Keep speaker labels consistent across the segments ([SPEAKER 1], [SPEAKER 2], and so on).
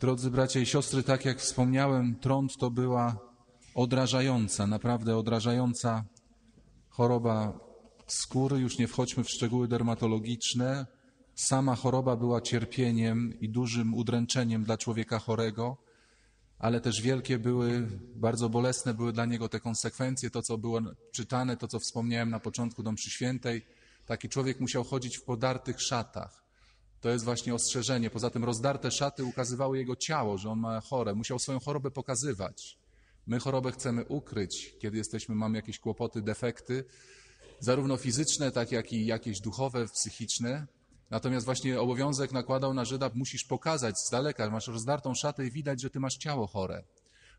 [SPEAKER 1] Drodzy bracia i siostry, tak jak wspomniałem, trąd to była odrażająca, naprawdę odrażająca choroba skóry. Już nie wchodźmy w szczegóły dermatologiczne. Sama choroba była cierpieniem i dużym udręczeniem dla człowieka chorego, ale też wielkie były, bardzo bolesne były dla niego te konsekwencje, to co było czytane, to co wspomniałem na początku dom przyświętej, świętej. Taki człowiek musiał chodzić w podartych szatach to jest właśnie ostrzeżenie. Poza tym rozdarte szaty ukazywały jego ciało, że on ma chorę. Musiał swoją chorobę pokazywać. My chorobę chcemy ukryć, kiedy jesteśmy, mamy jakieś kłopoty, defekty, zarówno fizyczne, tak jak i jakieś duchowe, psychiczne. Natomiast właśnie obowiązek nakładał na Żyda, musisz pokazać z daleka, masz rozdartą szatę i widać, że ty masz ciało chore.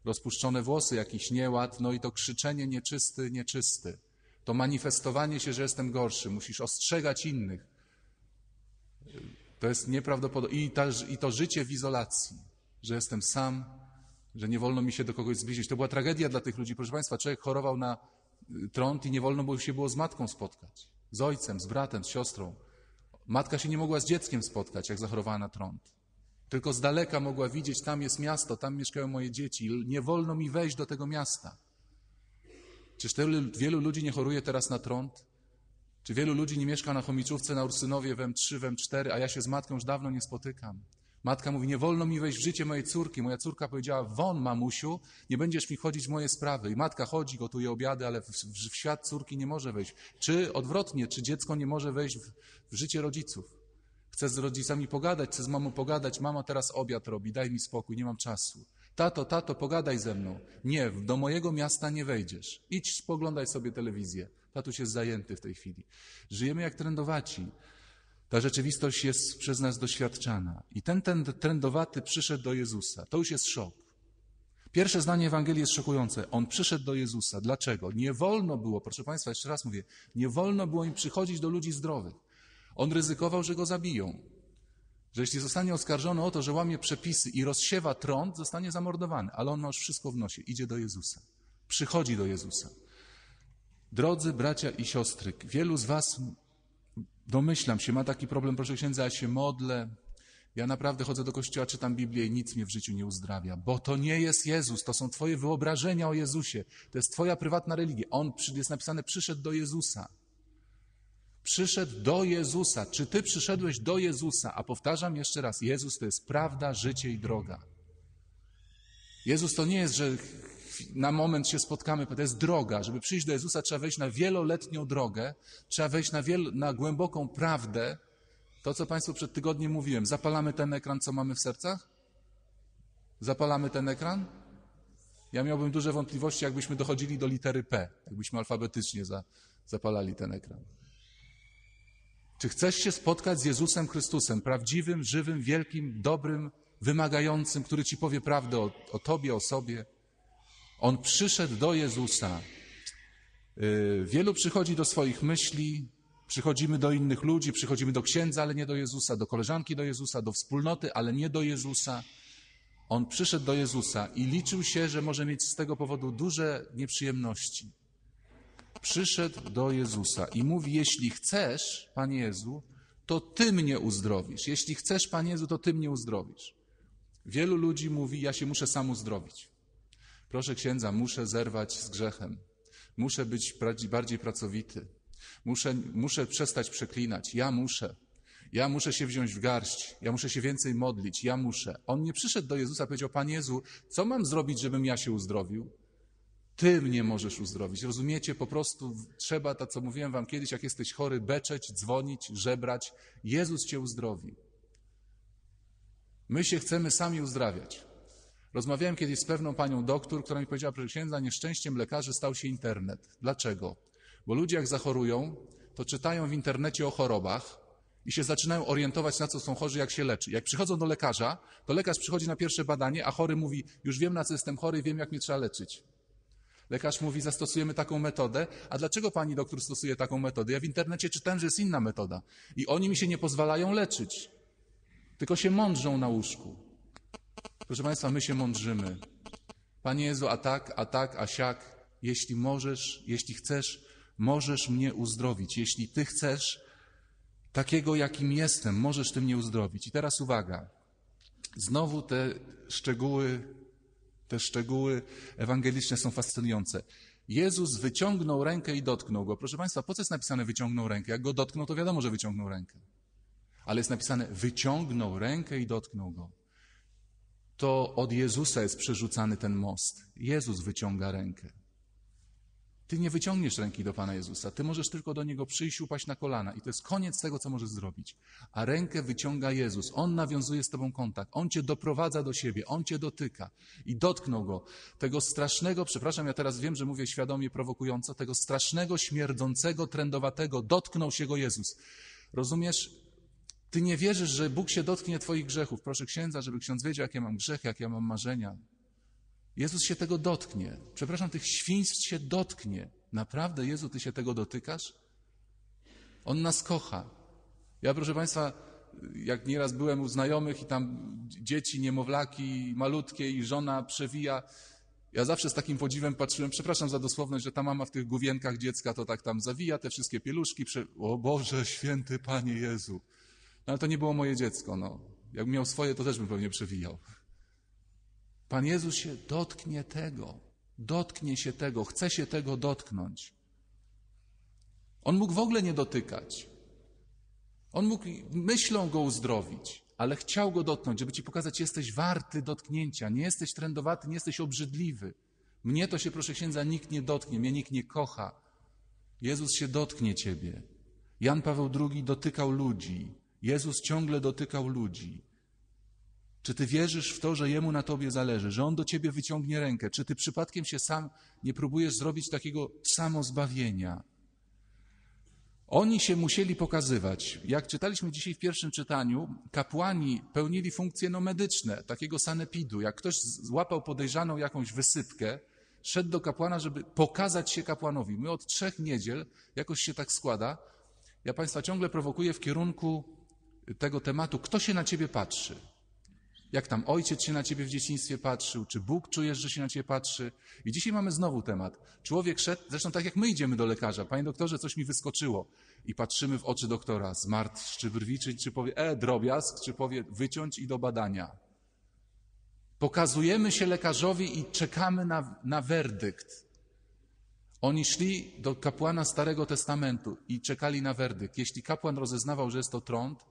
[SPEAKER 1] Rozpuszczone włosy, jakiś nieład, no i to krzyczenie nieczysty, nieczysty. To manifestowanie się, że jestem gorszy. Musisz ostrzegać innych. To jest nieprawdopodobne. I, ta, I to życie w izolacji, że jestem sam, że nie wolno mi się do kogoś zbliżyć. To była tragedia dla tych ludzi. Proszę Państwa, człowiek chorował na y, trąd i nie wolno było się było z matką spotkać. Z ojcem, z bratem, z siostrą. Matka się nie mogła z dzieckiem spotkać, jak zachorowała na trąd. Tylko z daleka mogła widzieć, tam jest miasto, tam mieszkają moje dzieci. Nie wolno mi wejść do tego miasta. Czyż wielu ludzi nie choruje teraz na trąd? Czy wielu ludzi nie mieszka na Chomiczówce, na Ursynowie, w M3, w M4, a ja się z matką już dawno nie spotykam? Matka mówi, nie wolno mi wejść w życie mojej córki. Moja córka powiedziała, won mamusiu, nie będziesz mi chodzić w moje sprawy. I matka chodzi, gotuje obiady, ale w, w, świat córki nie może wejść. Czy odwrotnie, czy dziecko nie może wejść w, w życie rodziców? Chcę z rodzicami pogadać, chcę z mamą pogadać, mama teraz obiad robi, daj mi spokój, nie mam czasu. Tato, tato, pogadaj ze mną. Nie, do mojego miasta nie wejdziesz. Idź, spoglądaj sobie telewizję. Tatuś jest zajęty w tej chwili. Żyjemy jak trendowaci. Ta rzeczywistość jest przez nas doświadczana. I ten, ten trendowaty przyszedł do Jezusa. To już jest szok. Pierwsze zdanie Ewangelii jest szokujące. On przyszedł do Jezusa. Dlaczego? Nie wolno było, proszę Państwa, jeszcze raz mówię, nie wolno było im przychodzić do ludzi zdrowych. On ryzykował, że go zabiją że jeśli zostanie oskarżony o to, że łamie przepisy i rozsiewa trąd, zostanie zamordowany. Ale on ma już wszystko w nosie, idzie do Jezusa, przychodzi do Jezusa. Drodzy bracia i siostry, wielu z was, domyślam się, ma taki problem, proszę księdza, ja się modlę, ja naprawdę chodzę do kościoła, czytam Biblię i nic mnie w życiu nie uzdrawia, bo to nie jest Jezus, to są twoje wyobrażenia o Jezusie, to jest twoja prywatna religia. On, jest napisane, przyszedł do Jezusa. Przyszedł do Jezusa. Czy ty przyszedłeś do Jezusa? A powtarzam jeszcze raz: Jezus to jest prawda, życie i droga. Jezus to nie jest, że na moment się spotkamy, to jest droga. Żeby przyjść do Jezusa, trzeba wejść na wieloletnią drogę, trzeba wejść na, wiel- na głęboką prawdę. To, co Państwu przed tygodniem mówiłem, zapalamy ten ekran, co mamy w sercach? Zapalamy ten ekran? Ja miałbym duże wątpliwości, jakbyśmy dochodzili do litery P, jakbyśmy alfabetycznie za, zapalali ten ekran. Czy chcesz się spotkać z Jezusem Chrystusem, prawdziwym, żywym, wielkim, dobrym, wymagającym, który ci powie prawdę o, o tobie, o sobie? On przyszedł do Jezusa. Y, wielu przychodzi do swoich myśli, przychodzimy do innych ludzi, przychodzimy do księdza, ale nie do Jezusa, do koleżanki do Jezusa, do wspólnoty, ale nie do Jezusa. On przyszedł do Jezusa i liczył się, że może mieć z tego powodu duże nieprzyjemności przyszedł do Jezusa i mówi: Jeśli chcesz, Panie Jezu, to Ty mnie uzdrowisz. Jeśli chcesz, Panie Jezu, to Ty mnie uzdrowisz. Wielu ludzi mówi: Ja się muszę sam uzdrowić. Proszę księdza, muszę zerwać z grzechem. Muszę być bardziej pracowity. Muszę, muszę przestać przeklinać. Ja muszę. Ja muszę się wziąć w garść. Ja muszę się więcej modlić. Ja muszę. On nie przyszedł do Jezusa, powiedział: Panie Jezu, co mam zrobić, żebym ja się uzdrowił? Ty mnie możesz uzdrowić. Rozumiecie? Po prostu trzeba, to co mówiłem wam kiedyś, jak jesteś chory, beczeć, dzwonić, żebrać. Jezus cię uzdrowi. My się chcemy sami uzdrawiać. Rozmawiałem kiedyś z pewną panią doktor, która mi powiedziała, że księdza, nieszczęściem lekarzy stał się internet. Dlaczego? Bo ludzie jak zachorują, to czytają w internecie o chorobach i się zaczynają orientować, na co są chorzy, jak się leczy. Jak przychodzą do lekarza, to lekarz przychodzi na pierwsze badanie, a chory mówi, już wiem, na co jestem chory, wiem, jak mnie trzeba leczyć. Lekarz mówi, zastosujemy taką metodę. A dlaczego pani doktor stosuje taką metodę? Ja w internecie czytałem, że jest inna metoda. I oni mi się nie pozwalają leczyć, tylko się mądrzą na łóżku. Proszę Państwa, my się mądrzymy. Panie Jezu, a tak, a tak, a siak. Jeśli możesz, jeśli chcesz, możesz mnie uzdrowić. Jeśli Ty chcesz, takiego jakim jestem, możesz Ty mnie uzdrowić. I teraz uwaga. Znowu te szczegóły te szczegóły ewangeliczne są fascynujące. Jezus wyciągnął rękę i dotknął go. Proszę Państwa, po co jest napisane wyciągnął rękę? Jak go dotknął, to wiadomo, że wyciągnął rękę. Ale jest napisane wyciągnął rękę i dotknął go. To od Jezusa jest przerzucany ten most. Jezus wyciąga rękę. Ty nie wyciągniesz ręki do Pana Jezusa. Ty możesz tylko do Niego przyjść, upaść na kolana. I to jest koniec tego, co możesz zrobić. A rękę wyciąga Jezus. On nawiązuje z Tobą kontakt. On Cię doprowadza do siebie. On Cię dotyka. I dotknął Go. Tego strasznego, przepraszam, ja teraz wiem, że mówię świadomie, prowokująco, tego strasznego, śmierdzącego, trędowatego. Dotknął się Go Jezus. Rozumiesz? Ty nie wierzysz, że Bóg się dotknie Twoich grzechów. Proszę księdza, żeby ksiądz wiedział, jakie ja mam grzechy, jakie ja mam marzenia. Jezus się tego dotknie. Przepraszam, tych świństw się dotknie. Naprawdę, Jezu, Ty się tego dotykasz? On nas kocha. Ja, proszę Państwa, jak nieraz byłem u znajomych i tam dzieci, niemowlaki, malutkie i żona przewija, ja zawsze z takim podziwem patrzyłem, przepraszam za dosłowność, że ta mama w tych główienkach dziecka to tak tam zawija te wszystkie pieluszki. Prze... O Boże, święty Panie Jezu. No ale to nie było moje dziecko, no. Jakbym miał swoje, to też bym pewnie przewijał. Pan Jezus się dotknie tego, dotknie się tego, chce się tego dotknąć. On mógł w ogóle nie dotykać. On mógł myślą go uzdrowić, ale chciał go dotknąć, żeby ci pokazać, że jesteś warty dotknięcia, nie jesteś trendowaty, nie jesteś obrzydliwy. Mnie to się, proszę księdza, nikt nie dotknie, mnie nikt nie kocha. Jezus się dotknie ciebie. Jan Paweł II dotykał ludzi. Jezus ciągle dotykał ludzi. Czy ty wierzysz w to, że jemu na tobie zależy, że on do ciebie wyciągnie rękę? Czy ty przypadkiem się sam nie próbujesz zrobić takiego samozbawienia? Oni się musieli pokazywać. Jak czytaliśmy dzisiaj w pierwszym czytaniu, kapłani pełnili funkcje no medyczne, takiego sanepidu. Jak ktoś złapał podejrzaną jakąś wysypkę, szedł do kapłana, żeby pokazać się kapłanowi. My od trzech niedziel, jakoś się tak składa, ja Państwa ciągle prowokuję w kierunku tego tematu, kto się na Ciebie patrzy jak tam ojciec się na ciebie w dzieciństwie patrzył, czy Bóg czujesz, że się na ciebie patrzy. I dzisiaj mamy znowu temat. Człowiek szedł, zresztą tak jak my idziemy do lekarza, panie doktorze, coś mi wyskoczyło. I patrzymy w oczy doktora, zmartw, czy brwiczyć, czy powie, e, drobiazg, czy powie, wyciąć i do badania. Pokazujemy się lekarzowi i czekamy na, na werdykt. Oni szli do kapłana Starego Testamentu i czekali na werdykt. Jeśli kapłan rozeznawał, że jest to trąd,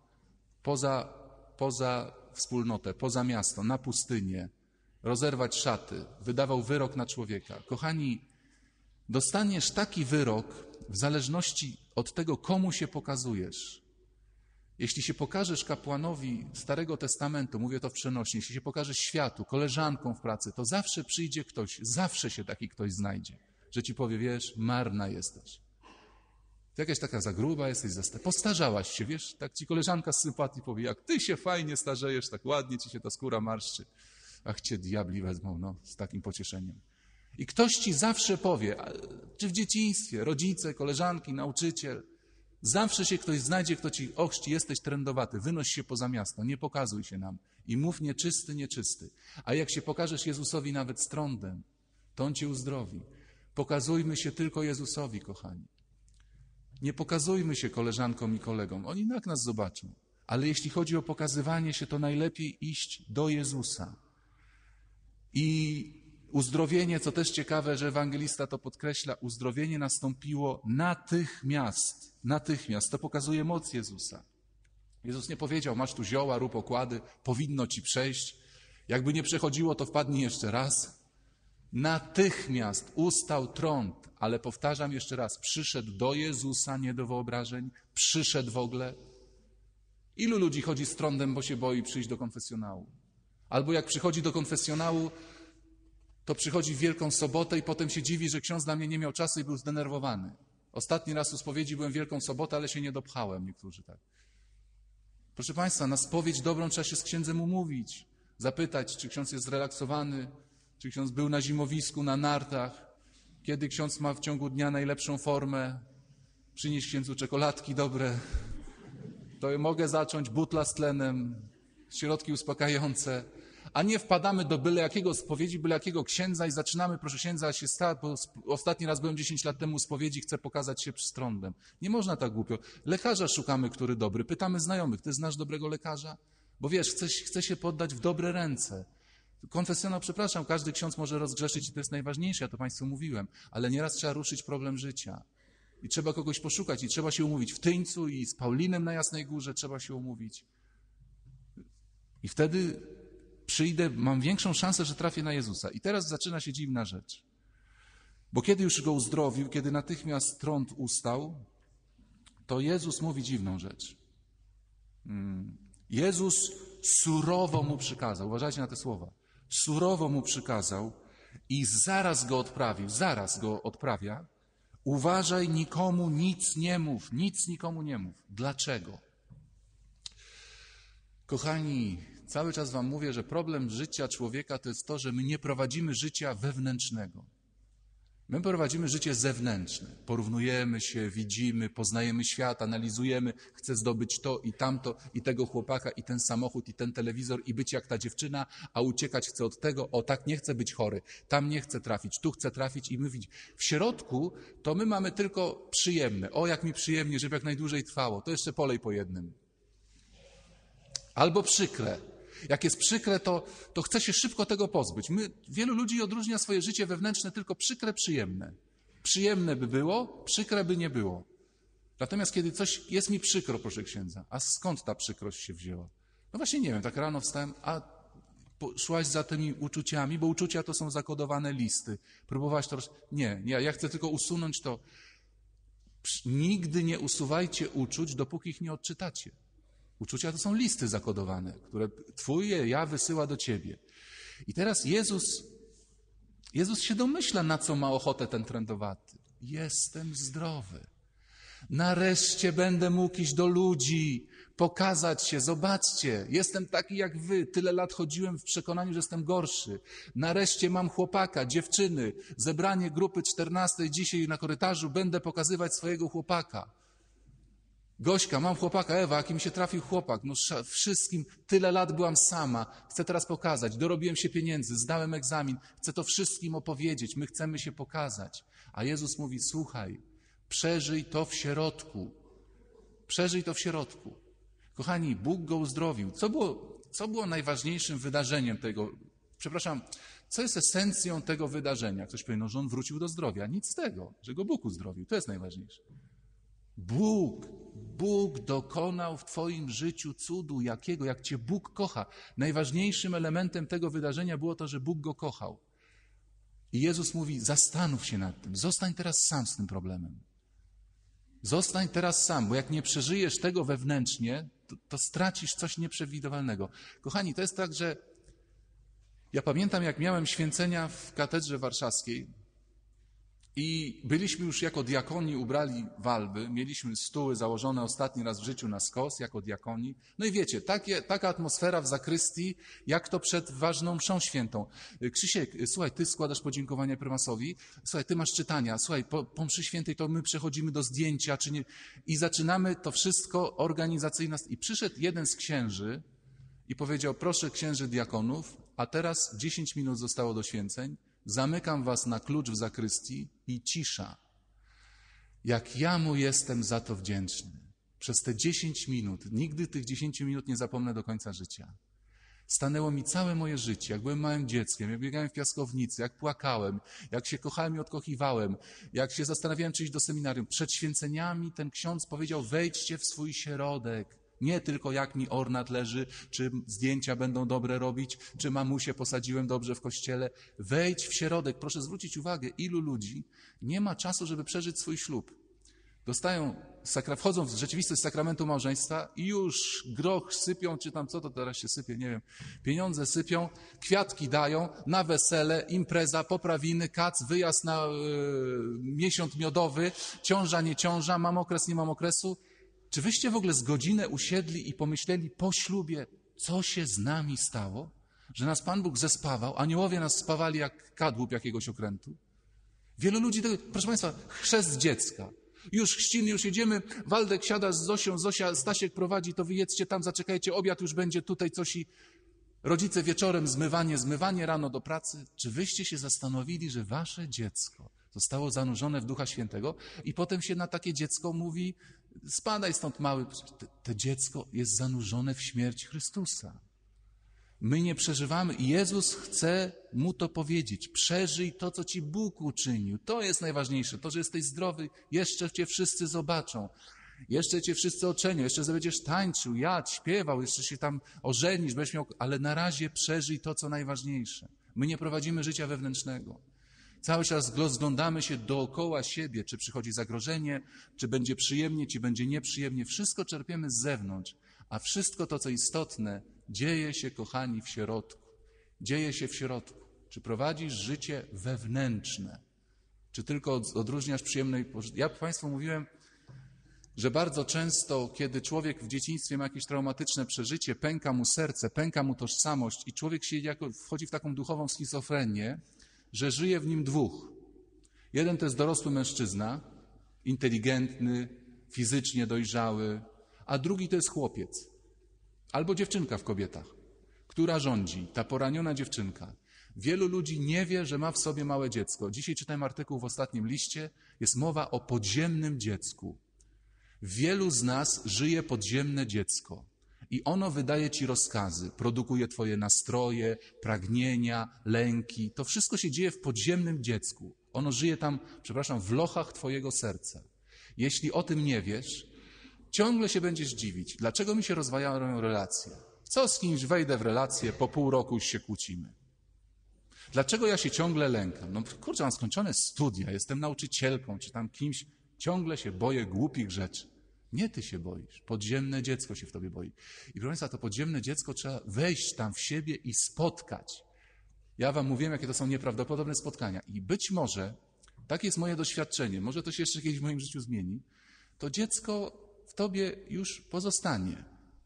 [SPEAKER 1] poza, poza wspólnotę, poza miasto, na pustynię, rozerwać szaty, wydawał wyrok na człowieka. Kochani, dostaniesz taki wyrok w zależności od tego, komu się pokazujesz. Jeśli się pokażesz kapłanowi Starego Testamentu, mówię to w przenośni, jeśli się pokażesz światu, koleżankom w pracy, to zawsze przyjdzie ktoś, zawsze się taki ktoś znajdzie, że ci powie, wiesz, marna jesteś. Ty jakaś taka zagruba jesteś, postarzałaś się, wiesz? Tak ci koleżanka z sympatii powie, jak ty się fajnie starzejesz, tak ładnie ci się ta skóra marszczy. Ach, cię diabli wezmą, no, z takim pocieszeniem. I ktoś ci zawsze powie, czy w dzieciństwie, rodzice, koleżanki, nauczyciel, zawsze się ktoś znajdzie, kto ci ochrzci, jesteś trendowaty, wynoś się poza miasto, nie pokazuj się nam i mów nieczysty, nieczysty. A jak się pokażesz Jezusowi nawet strądem, to On cię uzdrowi. Pokazujmy się tylko Jezusowi, kochani. Nie pokazujmy się koleżankom i kolegom, oni tak nas zobaczą. Ale jeśli chodzi o pokazywanie się, to najlepiej iść do Jezusa. I uzdrowienie, co też ciekawe, że ewangelista to podkreśla, uzdrowienie nastąpiło natychmiast. Natychmiast. To pokazuje moc Jezusa. Jezus nie powiedział, masz tu zioła, rób okłady, powinno ci przejść. Jakby nie przechodziło, to wpadnij jeszcze raz. Natychmiast ustał trąd, ale powtarzam jeszcze raz, przyszedł do Jezusa, nie do wyobrażeń, przyszedł w ogóle. Ilu ludzi chodzi z trądem, bo się boi przyjść do konfesjonału? Albo jak przychodzi do konfesjonału, to przychodzi w Wielką Sobotę i potem się dziwi, że ksiądz dla mnie nie miał czasu i był zdenerwowany. Ostatni raz u spowiedzi byłem Wielką Sobotę, ale się nie dopchałem, niektórzy tak. Proszę Państwa, na spowiedź dobrą trzeba się z księdzem umówić, zapytać, czy ksiądz jest zrelaksowany, czy ksiądz był na zimowisku, na nartach? Kiedy ksiądz ma w ciągu dnia najlepszą formę? Przynieść księdzu czekoladki dobre. To mogę zacząć butla z tlenem, środki uspokajające. A nie wpadamy do byle jakiego spowiedzi, byle jakiego księdza i zaczynamy, proszę księdza, się stać, bo ostatni raz byłem 10 lat temu u spowiedzi, chcę pokazać się strądem. Nie można tak głupio. Lekarza szukamy, który dobry. Pytamy znajomych, ty znasz dobrego lekarza? Bo wiesz, chce się poddać w dobre ręce. Konfesjonał, przepraszam, każdy ksiądz może rozgrzeszyć i to jest najważniejsze, ja to Państwu mówiłem, ale nieraz trzeba ruszyć problem życia. I trzeba kogoś poszukać, i trzeba się umówić w Tyńcu, i z Paulinem na Jasnej Górze trzeba się umówić. I wtedy przyjdę, mam większą szansę, że trafię na Jezusa. I teraz zaczyna się dziwna rzecz. Bo kiedy już go uzdrowił, kiedy natychmiast trąd ustał, to Jezus mówi dziwną rzecz. Mm. Jezus surowo mu przykazał. Uważajcie na te słowa surowo mu przykazał i zaraz go odprawił, zaraz go odprawia, uważaj, nikomu nic nie mów, nic nikomu nie mów. Dlaczego? Kochani, cały czas wam mówię, że problem życia człowieka to jest to, że my nie prowadzimy życia wewnętrznego. My prowadzimy życie zewnętrzne. Porównujemy się, widzimy, poznajemy świat, analizujemy, chcę zdobyć to i tamto, i tego chłopaka, i ten samochód, i ten telewizor, i być jak ta dziewczyna, a uciekać chcę od tego, o tak nie chcę być chory, tam nie chcę trafić, tu chcę trafić i my widzimy. W środku to my mamy tylko przyjemne. O, jak mi przyjemnie, żeby jak najdłużej trwało. To jeszcze polej po jednym. Albo przykre jak jest przykre, to, to chce się szybko tego pozbyć. My, wielu ludzi odróżnia swoje życie wewnętrzne tylko przykre, przyjemne. Przyjemne by było, przykre by nie było. Natomiast kiedy coś jest mi przykro, proszę księdza, a skąd ta przykrość się wzięła? No właśnie nie wiem, tak rano wstałem, a szłaś za tymi uczuciami, bo uczucia to są zakodowane listy. Próbowałaś to... Nie, nie, ja chcę tylko usunąć to. Nigdy nie usuwajcie uczuć, dopóki ich nie odczytacie. Uczucia to są listy zakodowane, które Twoje ja wysyła do Ciebie. I teraz Jezus, Jezus się domyśla, na co ma ochotę ten trędowaty. Jestem zdrowy. Nareszcie będę mógł iść do ludzi, pokazać się, zobaczcie, jestem taki jak wy, tyle lat chodziłem w przekonaniu, że jestem gorszy. Nareszcie mam chłopaka, dziewczyny, zebranie grupy 14 dzisiaj na korytarzu, będę pokazywać swojego chłopaka. Gośka, mam chłopaka, Ewa, mi się trafił chłopak. No wszystkim, tyle lat byłam sama. Chcę teraz pokazać. Dorobiłem się pieniędzy, zdałem egzamin. Chcę to wszystkim opowiedzieć. My chcemy się pokazać. A Jezus mówi, słuchaj, przeżyj to w środku. Przeżyj to w środku. Kochani, Bóg go uzdrowił. Co było, co było najważniejszym wydarzeniem tego? Przepraszam, co jest esencją tego wydarzenia? Ktoś powie, no, że on wrócił do zdrowia. Nic z tego, że go Bóg uzdrowił. To jest najważniejsze. Bóg Bóg dokonał w Twoim życiu cudu jakiego, jak Cię Bóg kocha. Najważniejszym elementem tego wydarzenia było to, że Bóg go kochał. I Jezus mówi: zastanów się nad tym, zostań teraz sam z tym problemem. Zostań teraz sam, bo jak nie przeżyjesz tego wewnętrznie, to, to stracisz coś nieprzewidywalnego. Kochani, to jest tak, że ja pamiętam, jak miałem święcenia w katedrze warszawskiej, i byliśmy już jako diakoni ubrali walby, mieliśmy stuły założone ostatni raz w życiu na skos jako diakoni. No i wiecie, takie, taka atmosfera w zakrystii, jak to przed ważną mszą świętą. Y, Krzysiek, y, słuchaj, ty składasz podziękowania prymasowi, słuchaj, ty masz czytania, słuchaj, po, po mszy świętej to my przechodzimy do zdjęcia, czy nie, i zaczynamy to wszystko organizacyjne. I przyszedł jeden z księży i powiedział, proszę księży diakonów, a teraz 10 minut zostało do święceń, Zamykam was na klucz w zakrystii i cisza. Jak ja mu jestem za to wdzięczny. Przez te 10 minut, nigdy tych 10 minut nie zapomnę do końca życia. Stanęło mi całe moje życie, jak byłem małym dzieckiem, jak biegałem w piaskownicy, jak płakałem, jak się kochałem i odkochiwałem, jak się zastanawiałem, czy iść do seminarium. Przed święceniami ten ksiądz powiedział, wejdźcie w swój środek. Nie tylko jak mi ornat leży, czy zdjęcia będą dobre robić, czy mamusie posadziłem dobrze w kościele. Wejdź w środek. Proszę zwrócić uwagę, ilu ludzi nie ma czasu, żeby przeżyć swój ślub. Dostają, wchodzą w rzeczywistość sakramentu małżeństwa i już groch sypią, czy tam co to teraz się sypie, nie wiem. Pieniądze sypią, kwiatki dają, na wesele, impreza, poprawiny, kac, wyjazd na y, miesiąc miodowy, ciąża, nie ciąża, mam okres, nie mam okresu czy wyście w ogóle z godzinę usiedli i pomyśleli po ślubie, co się z nami stało? Że nas Pan Bóg zespawał, aniołowie nas spawali jak kadłub jakiegoś okrętu? Wielu ludzi, tego, proszę Państwa, chrzest dziecka. Już chrzciny, już jedziemy, Waldek siada z Zosią, Zosia, Stasiek prowadzi, to jedzcie tam, zaczekajcie, obiad już będzie tutaj coś i rodzice wieczorem zmywanie, zmywanie rano do pracy. Czy wyście się zastanowili, że wasze dziecko zostało zanurzone w Ducha Świętego i potem się na takie dziecko mówi spadaj stąd mały. To, dziecko jest zanurzone w śmierć Chrystusa. My nie przeżywamy. Jezus chce mu to powiedzieć. Przeżyj to, co ci Bóg uczynił. To jest najważniejsze. To, że jesteś zdrowy, jeszcze cię wszyscy zobaczą. Jeszcze cię wszyscy oczenią, jeszcze będziesz tańczył, jadł, śpiewał, jeszcze się tam ożenisz, będziesz miał... Ale na razie przeżyj to, co najważniejsze. My nie prowadzimy życia wewnętrznego. Cały czas rozglądamy się dookoła siebie, czy przychodzi zagrożenie, czy będzie przyjemnie, czy będzie nieprzyjemnie. Wszystko czerpiemy z zewnątrz, a wszystko to, co istotne, dzieje się, kochani, w środku. Dzieje się w środku. Czy prowadzisz życie wewnętrzne? Czy tylko odróżniasz przyjemne i pożyteczne? Ja Państwu mówiłem, że bardzo często, kiedy człowiek w dzieciństwie ma jakieś traumatyczne przeżycie, pęka mu serce, pęka mu tożsamość i człowiek się jako, wchodzi w taką duchową schizofrenię, że żyje w nim dwóch. Jeden to jest dorosły mężczyzna, inteligentny, fizycznie dojrzały, a drugi to jest chłopiec albo dziewczynka w kobietach, która rządzi, ta poraniona dziewczynka. Wielu ludzi nie wie, że ma w sobie małe dziecko. Dzisiaj czytałem artykuł w ostatnim liście, jest mowa o podziemnym dziecku. Wielu z nas żyje podziemne dziecko. I ono wydaje ci rozkazy, produkuje twoje nastroje, pragnienia, lęki. To wszystko się dzieje w podziemnym dziecku. Ono żyje tam, przepraszam, w lochach twojego serca. Jeśli o tym nie wiesz, ciągle się będziesz dziwić, dlaczego mi się rozwajają relacje. Co z kimś wejdę w relację, po pół roku już się kłócimy. Dlaczego ja się ciągle lękam? No kurczę, mam skończone studia, jestem nauczycielką czy tam kimś, ciągle się boję głupich rzeczy. Nie ty się boisz. Podziemne dziecko się w tobie boi. I proszę Państwa, to podziemne dziecko trzeba wejść tam w siebie i spotkać. Ja wam mówiłem, jakie to są nieprawdopodobne spotkania. I być może, takie jest moje doświadczenie, może to się jeszcze kiedyś w moim życiu zmieni, to dziecko w tobie już pozostanie.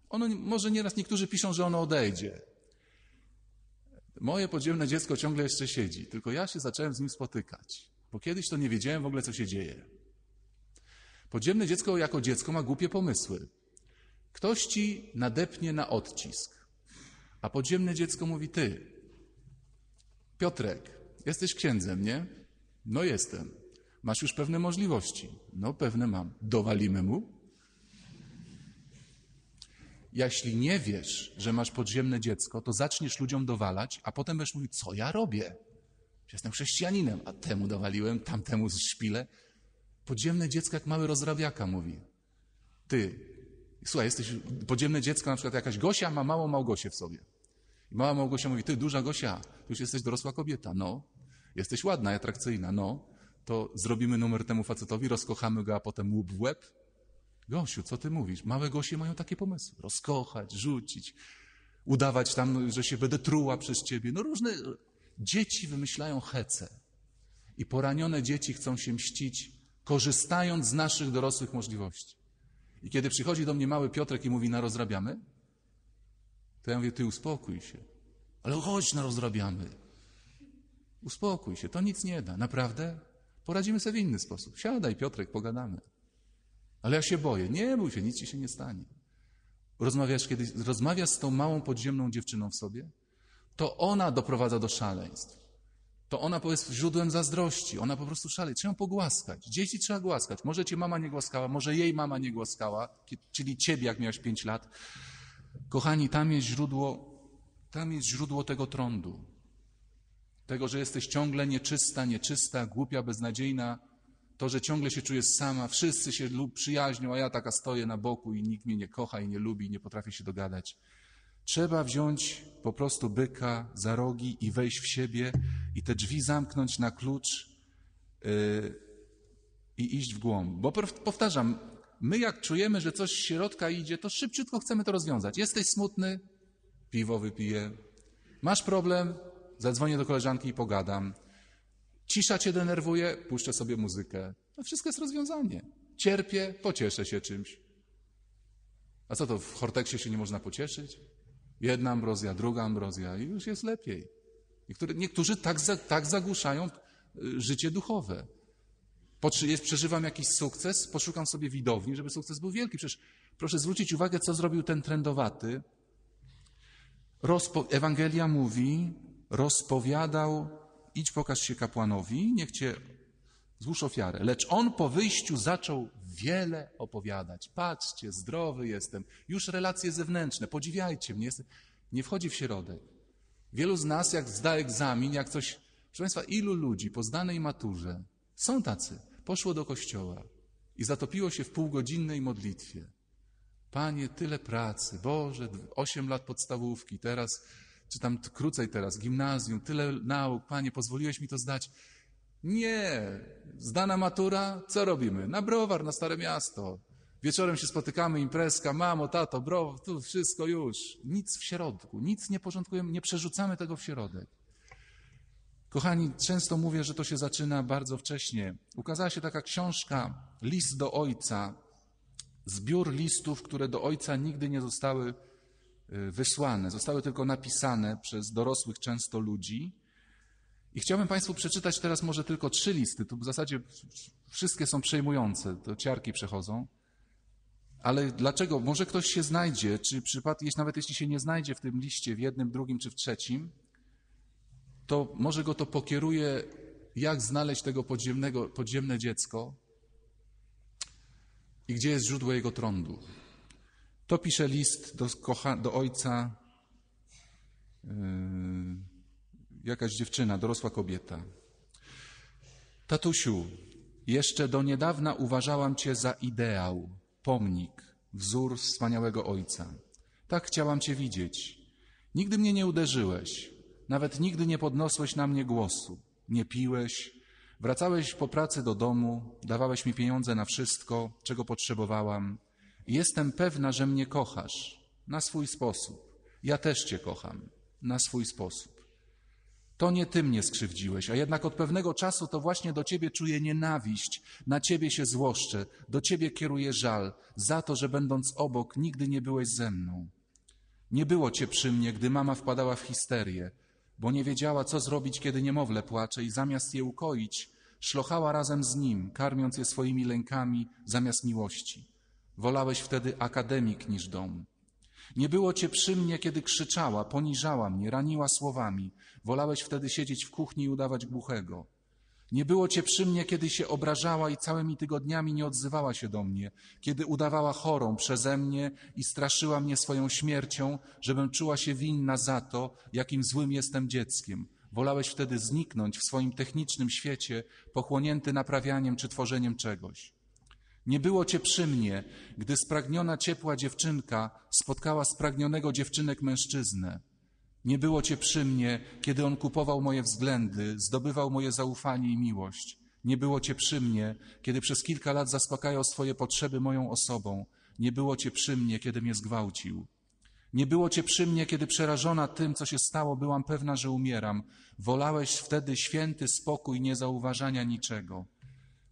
[SPEAKER 1] Ono, może nieraz niektórzy piszą, że ono odejdzie. Moje podziemne dziecko ciągle jeszcze siedzi, tylko ja się zacząłem z nim spotykać, bo kiedyś to nie wiedziałem w ogóle, co się dzieje. Podziemne dziecko jako dziecko ma głupie pomysły. Ktoś ci nadepnie na odcisk, a podziemne dziecko mówi ty. Piotrek, jesteś księdzem, nie? No jestem. Masz już pewne możliwości. No pewne mam. Dowalimy mu? Jeśli nie wiesz, że masz podziemne dziecko, to zaczniesz ludziom dowalać, a potem będziesz mówić, co ja robię? Jestem chrześcijaninem, a temu dowaliłem, tamtemu szpilę, Podziemne dziecko jak mały rozrabiaka, mówi. Ty, słuchaj, jesteś podziemne dziecko, na przykład jakaś Gosia ma małą Małgosię w sobie. I mała Małgosia mówi, ty, duża Gosia, ty już jesteś dorosła kobieta, no. Jesteś ładna i atrakcyjna, no. To zrobimy numer temu facetowi, rozkochamy go, a potem łub w łeb. Gosiu, co ty mówisz? Małe Gosie mają takie pomysły. Rozkochać, rzucić, udawać tam, że się będę truła przez ciebie. No różne... Dzieci wymyślają hece. I poranione dzieci chcą się mścić korzystając z naszych dorosłych możliwości. I kiedy przychodzi do mnie mały Piotrek i mówi, na rozrabiamy, to ja mówię, ty uspokój się. Ale chodź, na rozrabiamy. Uspokój się, to nic nie da. Naprawdę? Poradzimy sobie w inny sposób. Siadaj, Piotrek, pogadamy. Ale ja się boję. Nie bój się, nic ci się nie stanie. Rozmawiasz kiedyś, rozmawiasz z tą małą podziemną dziewczyną w sobie, to ona doprowadza do szaleństw to ona jest źródłem zazdrości. Ona po prostu szaleje. Trzeba ją pogłaskać. Dzieci trzeba głaskać. Może cię mama nie głaskała, może jej mama nie głaskała, czyli ciebie, jak miałeś pięć lat. Kochani, tam jest źródło, tam jest źródło tego trądu. Tego, że jesteś ciągle nieczysta, nieczysta, głupia, beznadziejna. To, że ciągle się czujesz sama, wszyscy się lub przyjaźnią, a ja taka stoję na boku i nikt mnie nie kocha i nie lubi i nie potrafię się dogadać. Trzeba wziąć po prostu byka za rogi i wejść w siebie i te drzwi zamknąć na klucz yy, i iść w głąb. Bo powtarzam, my jak czujemy, że coś z środka idzie, to szybciutko chcemy to rozwiązać. Jesteś smutny? Piwo wypiję. Masz problem? Zadzwonię do koleżanki i pogadam. Cisza cię denerwuje? Puszczę sobie muzykę. To no wszystko jest rozwiązanie. Cierpię? Pocieszę się czymś. A co to, w Horteksie się nie można pocieszyć? Jedna ambrozja, druga ambrozja i już jest lepiej. Niektóry, niektórzy tak, za, tak zagłuszają y, życie duchowe. Przeżywam jakiś sukces, poszukam sobie widowni, żeby sukces był wielki. Przecież proszę zwrócić uwagę, co zrobił ten trendowaty. Rozpo, Ewangelia mówi, rozpowiadał, idź pokaż się kapłanowi, niech cię złóż ofiarę. Lecz on po wyjściu zaczął wiele opowiadać. Patrzcie, zdrowy jestem, już relacje zewnętrzne, podziwiajcie mnie. Nie wchodzi w środek. Wielu z nas, jak zda egzamin, jak coś... Proszę Państwa, ilu ludzi po zdanej maturze, są tacy, poszło do kościoła i zatopiło się w półgodzinnej modlitwie. Panie, tyle pracy, Boże, osiem lat podstawówki, teraz, czy tam krócej teraz, gimnazjum, tyle nauk, Panie, pozwoliłeś mi to zdać. Nie, zdana matura, co robimy? Na browar, na Stare Miasto, Wieczorem się spotykamy, imprezka, mamo, tato, bro, tu wszystko już. Nic w środku, nic nie porządkujemy, nie przerzucamy tego w środek. Kochani, często mówię, że to się zaczyna bardzo wcześnie. Ukazała się taka książka List do Ojca, zbiór listów, które do Ojca nigdy nie zostały y, wysłane, zostały tylko napisane przez dorosłych często ludzi. I chciałbym Państwu przeczytać teraz może tylko trzy listy. Tu w zasadzie wszystkie są przejmujące, to ciarki przechodzą. Ale dlaczego? Może ktoś się znajdzie, czy przypadkiem, nawet jeśli się nie znajdzie w tym liście, w jednym, drugim czy w trzecim, to może go to pokieruje, jak znaleźć tego podziemnego, podziemne dziecko i gdzie jest źródło jego trądu. To pisze list do, do ojca yy, jakaś dziewczyna, dorosła kobieta. Tatusiu, jeszcze do niedawna uważałam cię za ideał pomnik, wzór wspaniałego Ojca. Tak chciałam Cię widzieć. Nigdy mnie nie uderzyłeś, nawet nigdy nie podniosłeś na mnie głosu, nie piłeś, wracałeś po pracy do domu, dawałeś mi pieniądze na wszystko, czego potrzebowałam. jestem pewna, że mnie kochasz na swój sposób. Ja też Cię kocham na swój sposób. To nie ty mnie skrzywdziłeś, a jednak od pewnego czasu to właśnie do ciebie czuję nienawiść, na ciebie się złoszczę, do ciebie kieruję żal, za to, że będąc obok nigdy nie byłeś ze mną. Nie było cię przy mnie, gdy mama wpadała w histerię, bo nie wiedziała, co zrobić, kiedy niemowlę płacze i zamiast je ukoić, szlochała razem z nim, karmiąc je swoimi lękami zamiast miłości. Wolałeś wtedy akademik niż dom. Nie było cię przy mnie, kiedy krzyczała, poniżała mnie, raniła słowami. Wolałeś wtedy siedzieć w kuchni i udawać głuchego. Nie było cię przy mnie, kiedy się obrażała i całymi tygodniami nie odzywała się do mnie, kiedy udawała chorą przeze mnie i straszyła mnie swoją śmiercią, żebym czuła się winna za to, jakim złym jestem dzieckiem. Wolałeś wtedy zniknąć w swoim technicznym świecie, pochłonięty naprawianiem czy tworzeniem czegoś. Nie było cię przy mnie, gdy spragniona ciepła dziewczynka spotkała spragnionego dziewczynek mężczyznę. Nie było cię przy mnie, kiedy on kupował moje względy, zdobywał moje zaufanie i miłość. Nie było cię przy mnie, kiedy przez kilka lat zaspokajał swoje potrzeby moją osobą. Nie było cię przy mnie, kiedy mnie zgwałcił. Nie było cię przy mnie, kiedy przerażona tym, co się stało, byłam pewna, że umieram. Wolałeś wtedy święty spokój niezauważania niczego.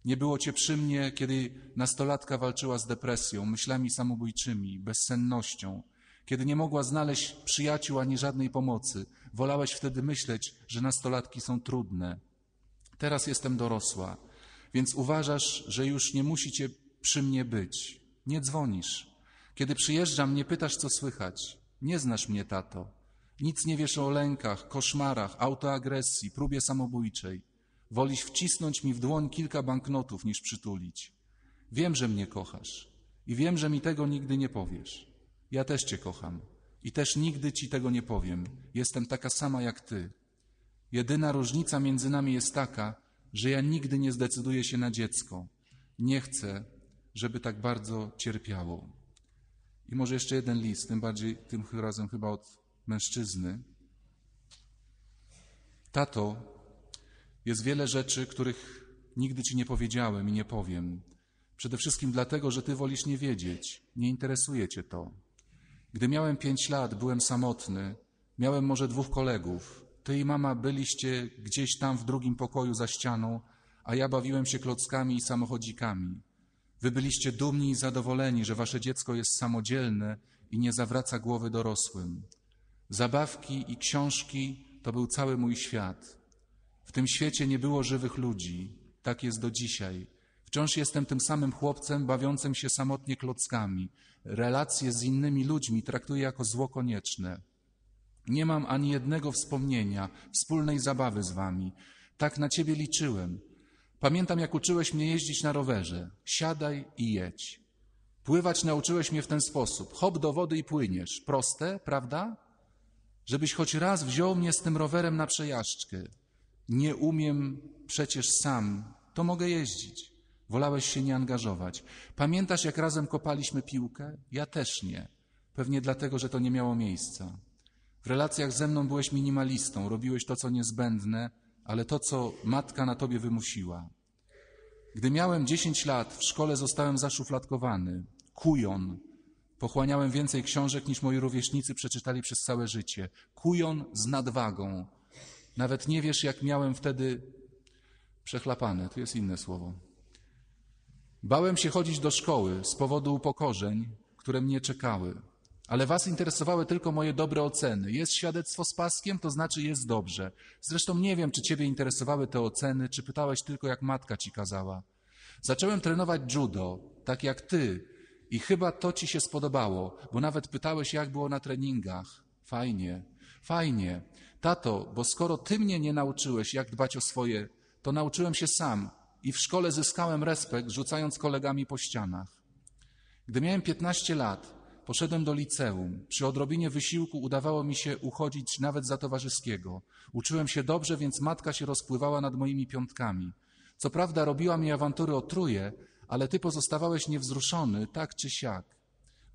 [SPEAKER 1] Nie było cię przy mnie, kiedy nastolatka walczyła z depresją, myślami samobójczymi, bezsennością, kiedy nie mogła znaleźć przyjaciół ani żadnej pomocy. Wolałeś wtedy myśleć, że nastolatki są trudne. Teraz jestem dorosła, więc uważasz, że już nie musicie przy mnie być. Nie dzwonisz. Kiedy przyjeżdżam, nie pytasz, co słychać. Nie znasz mnie, tato. Nic nie wiesz o lękach, koszmarach, autoagresji, próbie samobójczej. Wolisz wcisnąć mi w dłoń kilka banknotów niż przytulić. Wiem, że mnie kochasz i wiem, że mi tego nigdy nie powiesz. Ja też Cię kocham i też nigdy Ci tego nie powiem. Jestem taka sama jak Ty. Jedyna różnica między nami jest taka, że ja nigdy nie zdecyduję się na dziecko. Nie chcę, żeby tak bardzo cierpiało. I może jeszcze jeden list, tym bardziej tym razem chyba od mężczyzny. Tato, jest wiele rzeczy, których nigdy Ci nie powiedziałem i nie powiem. Przede wszystkim dlatego, że Ty wolisz nie wiedzieć, nie interesuje Cię to. Gdy miałem pięć lat, byłem samotny, miałem może dwóch kolegów. Ty i mama byliście gdzieś tam w drugim pokoju za ścianą, a ja bawiłem się klockami i samochodzikami. Wy byliście dumni i zadowoleni, że wasze dziecko jest samodzielne i nie zawraca głowy dorosłym. Zabawki i książki to był cały mój świat. W tym świecie nie było żywych ludzi. Tak jest do dzisiaj. Wciąż jestem tym samym chłopcem bawiącym się samotnie klockami. Relacje z innymi ludźmi traktuję jako zło konieczne. Nie mam ani jednego wspomnienia, wspólnej zabawy z wami. Tak na ciebie liczyłem. Pamiętam, jak uczyłeś mnie jeździć na rowerze. Siadaj i jedź. Pływać nauczyłeś mnie w ten sposób. Hop do wody i płyniesz. Proste, prawda? Żebyś choć raz wziął mnie z tym rowerem na przejażdżkę nie umiem przecież sam, to mogę jeździć. Wolałeś się nie angażować. Pamiętasz, jak razem kopaliśmy piłkę? Ja też nie. Pewnie dlatego, że to nie miało miejsca. W relacjach ze mną byłeś minimalistą, robiłeś to, co niezbędne, ale to, co matka na tobie wymusiła. Gdy miałem 10 lat, w szkole zostałem zaszufladkowany, kujon. Pochłaniałem więcej książek niż moi rówieśnicy przeczytali przez całe życie. Kujon z nadwagą. Nawet nie wiesz, jak miałem wtedy przechlapane, To jest inne słowo. Bałem się chodzić do szkoły z powodu upokorzeń, które mnie czekały, ale was interesowały tylko moje dobre oceny. Jest świadectwo z paskiem, to znaczy jest dobrze. Zresztą nie wiem, czy ciebie interesowały te oceny, czy pytałeś tylko, jak matka ci kazała. Zacząłem trenować judo, tak jak ty, i chyba to ci się spodobało, bo nawet pytałeś, jak było na treningach. Fajnie, fajnie. Tato, bo skoro ty mnie nie nauczyłeś, jak dbać o swoje, to nauczyłem się sam i w szkole zyskałem respekt, rzucając kolegami po ścianach. Gdy miałem 15 lat, poszedłem do liceum. Przy odrobinie wysiłku udawało mi się uchodzić nawet za towarzyskiego. Uczyłem się dobrze, więc matka się rozpływała nad moimi piątkami. Co prawda robiła mi awantury o truje, ale ty pozostawałeś niewzruszony, tak czy siak.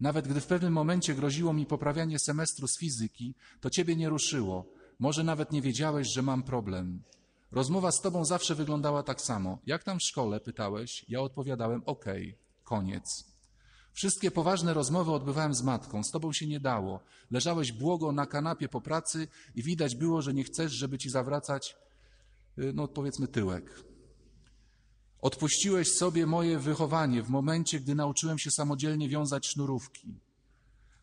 [SPEAKER 1] Nawet gdy w pewnym momencie groziło mi poprawianie semestru z fizyki, to ciebie nie ruszyło. Może nawet nie wiedziałeś, że mam problem. Rozmowa z tobą zawsze wyglądała tak samo. Jak tam w szkole? Pytałeś. Ja odpowiadałem OK, koniec. Wszystkie poważne rozmowy odbywałem z matką. Z tobą się nie dało. Leżałeś błogo na kanapie po pracy i widać było, że nie chcesz, żeby ci zawracać, y, no powiedzmy, tyłek. Odpuściłeś sobie moje wychowanie w momencie, gdy nauczyłem się samodzielnie wiązać sznurówki.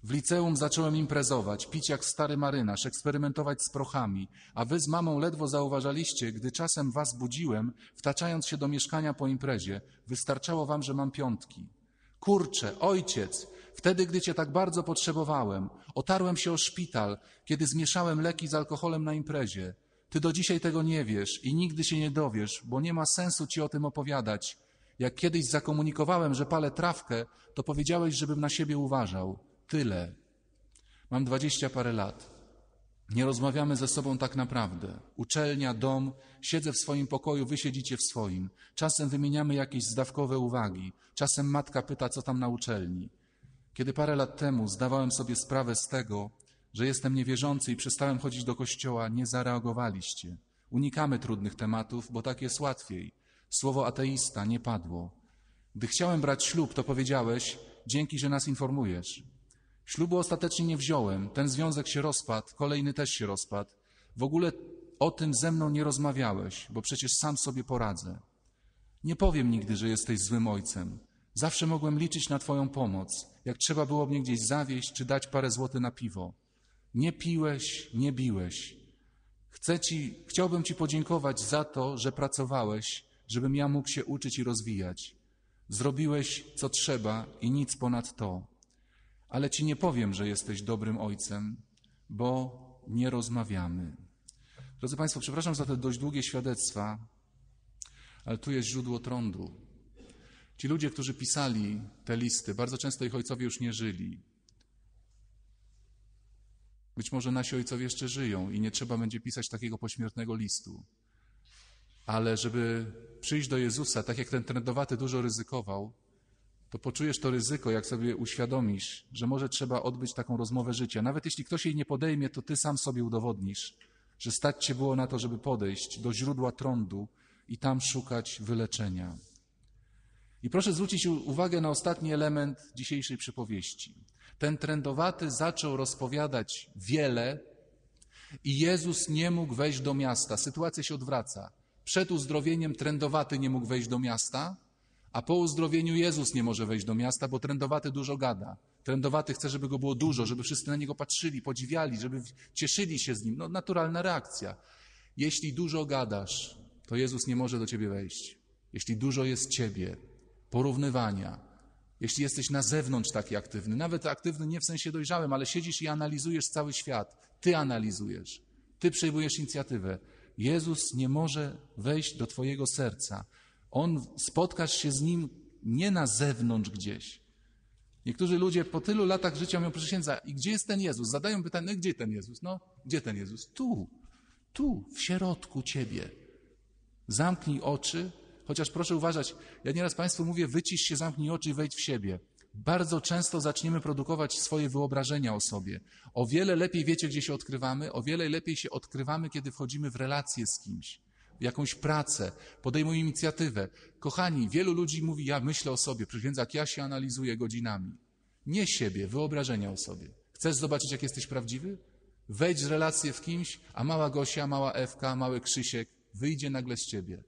[SPEAKER 1] W liceum zacząłem imprezować, pić jak stary marynarz, eksperymentować z prochami, a wy z mamą ledwo zauważaliście, gdy czasem was budziłem, wtaczając się do mieszkania po imprezie. Wystarczało wam, że mam piątki. Kurczę, ojciec, wtedy, gdy cię tak bardzo potrzebowałem, otarłem się o szpital, kiedy zmieszałem leki z alkoholem na imprezie. Ty do dzisiaj tego nie wiesz i nigdy się nie dowiesz, bo nie ma sensu ci o tym opowiadać. Jak kiedyś zakomunikowałem, że palę trawkę, to powiedziałeś, żebym na siebie uważał. Tyle. Mam dwadzieścia parę lat. Nie rozmawiamy ze sobą tak naprawdę. Uczelnia, dom, siedzę w swoim pokoju, wy siedzicie w swoim. Czasem wymieniamy jakieś zdawkowe uwagi. Czasem matka pyta, co tam na uczelni. Kiedy parę lat temu zdawałem sobie sprawę z tego, że jestem niewierzący i przestałem chodzić do kościoła, nie zareagowaliście. Unikamy trudnych tematów, bo tak jest łatwiej. Słowo ateista nie padło. Gdy chciałem brać ślub, to powiedziałeś: Dzięki, że nas informujesz. Ślubu ostatecznie nie wziąłem, ten związek się rozpadł, kolejny też się rozpadł. W ogóle o tym ze mną nie rozmawiałeś, bo przecież sam sobie poradzę. Nie powiem nigdy, że jesteś złym ojcem. Zawsze mogłem liczyć na Twoją pomoc, jak trzeba było mnie gdzieś zawieść czy dać parę złotych na piwo. Nie piłeś, nie biłeś. Chcę ci, chciałbym Ci podziękować za to, że pracowałeś, żebym ja mógł się uczyć i rozwijać. Zrobiłeś, co trzeba i nic ponad to ale ci nie powiem, że jesteś dobrym ojcem, bo nie rozmawiamy. Drodzy Państwo, przepraszam za te dość długie świadectwa, ale tu jest źródło trądu. Ci ludzie, którzy pisali te listy, bardzo często ich ojcowie już nie żyli. Być może nasi ojcowie jeszcze żyją i nie trzeba będzie pisać takiego pośmiertnego listu. Ale żeby przyjść do Jezusa, tak jak ten trendowaty dużo ryzykował, to poczujesz to ryzyko, jak sobie uświadomisz, że może trzeba odbyć taką rozmowę życia. Nawet jeśli ktoś jej nie podejmie, to ty sam sobie udowodnisz, że stać cię było na to, żeby podejść do źródła trądu i tam szukać wyleczenia. I proszę zwrócić uwagę na ostatni element dzisiejszej przypowieści. Ten trędowaty zaczął rozpowiadać wiele i Jezus nie mógł wejść do miasta. Sytuacja się odwraca. Przed uzdrowieniem trędowaty nie mógł wejść do miasta, a po uzdrowieniu Jezus nie może wejść do miasta, bo trędowaty dużo gada. Trędowaty chce, żeby go było dużo, żeby wszyscy na niego patrzyli, podziwiali, żeby cieszyli się z nim. No, naturalna reakcja. Jeśli dużo gadasz, to Jezus nie może do ciebie wejść. Jeśli dużo jest ciebie, porównywania, jeśli jesteś na zewnątrz taki aktywny, nawet aktywny nie w sensie dojrzałym, ale siedzisz i analizujesz cały świat, ty analizujesz, ty przejmujesz inicjatywę. Jezus nie może wejść do twojego serca. On, spotkasz się z Nim nie na zewnątrz gdzieś. Niektórzy ludzie po tylu latach życia mówią, proszę księdza, i gdzie jest ten Jezus? Zadają pytanie, no, gdzie ten Jezus? No, gdzie ten Jezus? Tu, tu, w środku Ciebie. Zamknij oczy, chociaż proszę uważać, ja nieraz Państwu mówię, wycisz się, zamknij oczy i wejdź w siebie. Bardzo często zaczniemy produkować swoje wyobrażenia o sobie. O wiele lepiej wiecie, gdzie się odkrywamy, o wiele lepiej się odkrywamy, kiedy wchodzimy w relacje z kimś jakąś pracę, podejmuj inicjatywę. Kochani, wielu ludzi mówi, ja myślę o sobie, więc jak ja się analizuję godzinami. Nie siebie, wyobrażenia o sobie. Chcesz zobaczyć, jak jesteś prawdziwy? Wejdź w relację w kimś, a mała Gosia, mała Ewka, mały Krzysiek wyjdzie nagle z ciebie.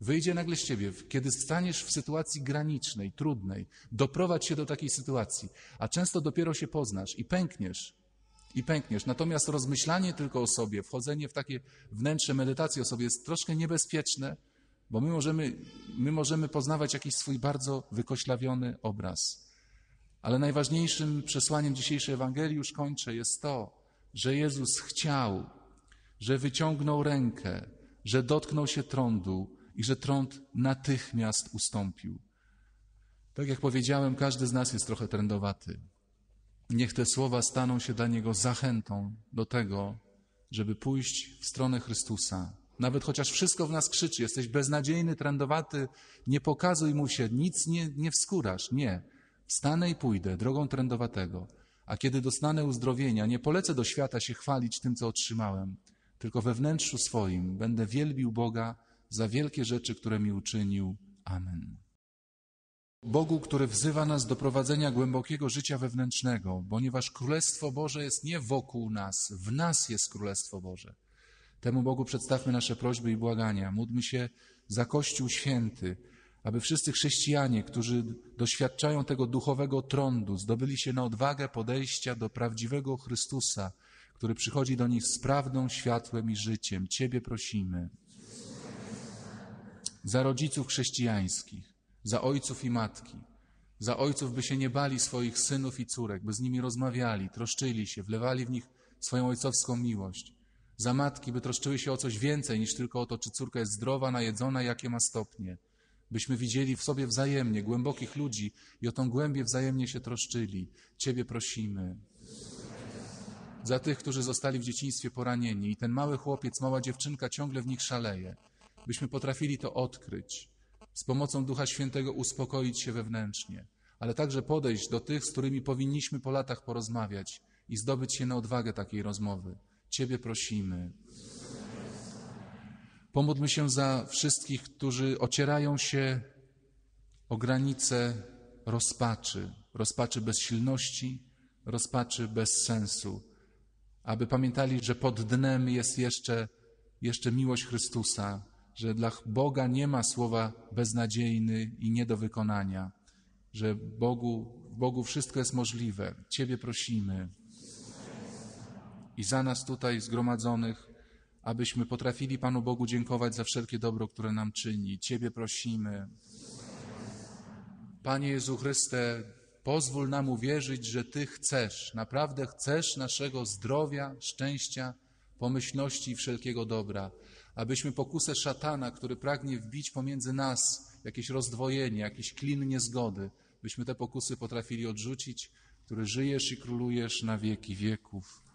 [SPEAKER 1] Wyjdzie nagle z ciebie, kiedy staniesz w sytuacji granicznej, trudnej, doprowadź się do takiej sytuacji, a często dopiero się poznasz i pękniesz, i pękniesz. Natomiast rozmyślanie tylko o sobie, wchodzenie w takie wnętrze medytacji o sobie jest troszkę niebezpieczne, bo my możemy, my możemy poznawać jakiś swój bardzo wykoślawiony obraz. Ale najważniejszym przesłaniem dzisiejszej Ewangelii, już kończę, jest to, że Jezus chciał, że wyciągnął rękę, że dotknął się trądu i że trąd natychmiast ustąpił. Tak jak powiedziałem, każdy z nas jest trochę trędowaty. Niech te słowa staną się dla niego zachętą do tego, żeby pójść w stronę Chrystusa. Nawet chociaż wszystko w nas krzyczy, jesteś beznadziejny, trendowaty, nie pokazuj mu się, nic nie, nie Nie. Wstanę i pójdę drogą trendowatego. A kiedy dostanę uzdrowienia, nie polecę do świata się chwalić tym, co otrzymałem, tylko we wnętrzu swoim będę wielbił Boga za wielkie rzeczy, które mi uczynił. Amen. Bogu, który wzywa nas do prowadzenia głębokiego życia wewnętrznego, ponieważ Królestwo Boże jest nie wokół nas, w nas jest Królestwo Boże. Temu Bogu przedstawmy nasze prośby i błagania. Módlmy się za Kościół Święty, aby wszyscy chrześcijanie, którzy doświadczają tego duchowego trądu, zdobyli się na odwagę podejścia do prawdziwego Chrystusa, który przychodzi do nich z prawdą, światłem i życiem. Ciebie prosimy. Za rodziców chrześcijańskich, za ojców i matki, za ojców, by się nie bali swoich synów i córek, by z nimi rozmawiali, troszczyli się, wlewali w nich swoją ojcowską miłość, za matki, by troszczyły się o coś więcej niż tylko o to, czy córka jest zdrowa, najedzona, jakie ma stopnie, byśmy widzieli w sobie wzajemnie głębokich ludzi i o tą głębię wzajemnie się troszczyli. Ciebie prosimy. Za tych, którzy zostali w dzieciństwie poranieni i ten mały chłopiec, mała dziewczynka ciągle w nich szaleje, byśmy potrafili to odkryć z pomocą Ducha Świętego uspokoić się wewnętrznie, ale także podejść do tych, z którymi powinniśmy po latach porozmawiać i zdobyć się na odwagę takiej rozmowy. Ciebie prosimy. Pomódlmy się za wszystkich, którzy ocierają się o granice rozpaczy, rozpaczy bezsilności, rozpaczy bez sensu, aby pamiętali, że pod dnem jest jeszcze, jeszcze miłość Chrystusa, że dla Boga nie ma słowa beznadziejny i nie do wykonania, że Bogu, Bogu wszystko jest możliwe. Ciebie prosimy i za nas tutaj zgromadzonych, abyśmy potrafili Panu Bogu dziękować za wszelkie dobro, które nam czyni. Ciebie prosimy. Panie Jezu Chryste, pozwól nam uwierzyć, że Ty chcesz, naprawdę chcesz naszego zdrowia, szczęścia, pomyślności i wszelkiego dobra abyśmy pokusę szatana, który pragnie wbić pomiędzy nas jakieś rozdwojenie, jakiś klin niezgody, byśmy te pokusy potrafili odrzucić, który żyjesz i królujesz na wieki wieków.